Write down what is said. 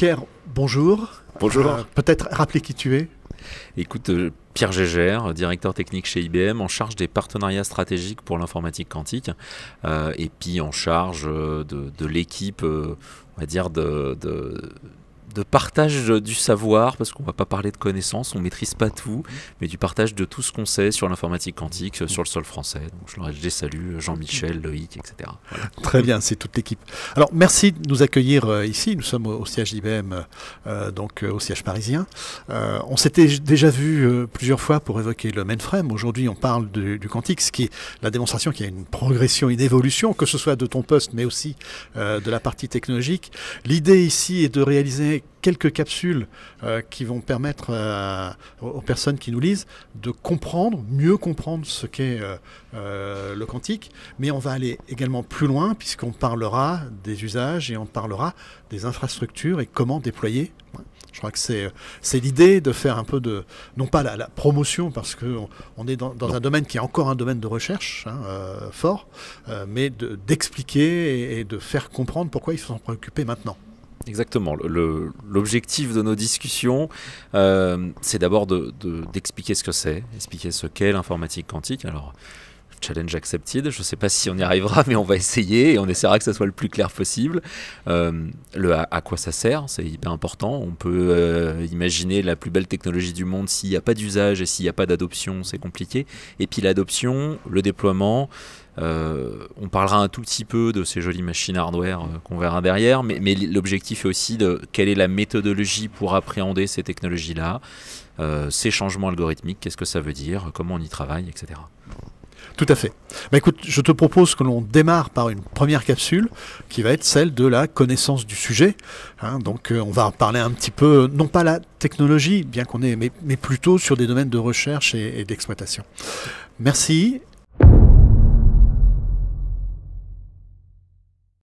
Pierre, bonjour. Bonjour. Euh, peut-être rappeler qui tu es. Écoute, euh, Pierre Gégère, directeur technique chez IBM, en charge des partenariats stratégiques pour l'informatique quantique, euh, et puis en charge de, l'équipe, on va dire, de de partage du savoir, parce qu'on ne va pas parler de connaissances, on maîtrise pas tout, mhm. mais du partage de tout ce qu'on sait sur l'informatique quantique, mhm. sur le sol français. Donc je leur ai les salue, euh, Jean-Michel, mhm. Loïc, etc. Très bien, c'est toute l'équipe. Alors merci de nous accueillir euh, ici. Nous sommes au siège IBM, euh, donc au siège parisien. on s'était déjà vu plusieurs fois pour évoquer le mainframe. Aujourd'hui, on parle du, quantique, ce qui est la démonstration qu'il y a une progression, une évolution, que ce soit de ton poste, mais aussi de la partie technologique. L'idée ici est de réaliser quelques capsules euh, qui vont permettre euh, aux personnes qui nous lisent de comprendre, mieux comprendre ce qu'est euh, le quantique mais on va aller également plus loin puisqu'on parlera des usages et on parlera des infrastructures et comment déployer. Je crois que c'est l'idée de faire un peu de, non pas la, promotion, parce qu'on on est dans, un domaine qui est encore un domaine de recherche hein, fort, mais d'expliquer et, de faire comprendre pourquoi il faut s'en préoccuper maintenant. Exactement. L'objectif de nos discussions, euh, c'est d'abord d'expliquer ce que c'est, expliquer ce qu'est l'informatique quantique. Alors, challenge accepted. Je ne sais pas si on y arrivera, mais on va essayer et on essaiera que ça soit le plus clair possible. Euh, le à, quoi ça sert, c'est hyper important. On peut euh, imaginer la plus belle technologie du monde s'il n'y a pas d'usage et s'il n'y a pas d'adoption, c'est compliqué. Et puis l'adoption, le déploiement. Euh, on parlera un tout petit peu de ces jolies machines hardware qu'on verra derrière, mais, mais l'objectif est aussi de quelle est la méthodologie pour appréhender ces technologies-là, ces changements algorithmiques, qu'est-ce que ça veut dire, comment on y travaille, etc. Tout à fait. écoute, je te propose que l'on démarre par une première capsule qui va être celle de la connaissance du sujet. Hein. donc euh, on va parler un petit peu, non pas la technologie, bien qu'on ait, mais, plutôt sur des domaines de recherche et d'exploitation. Merci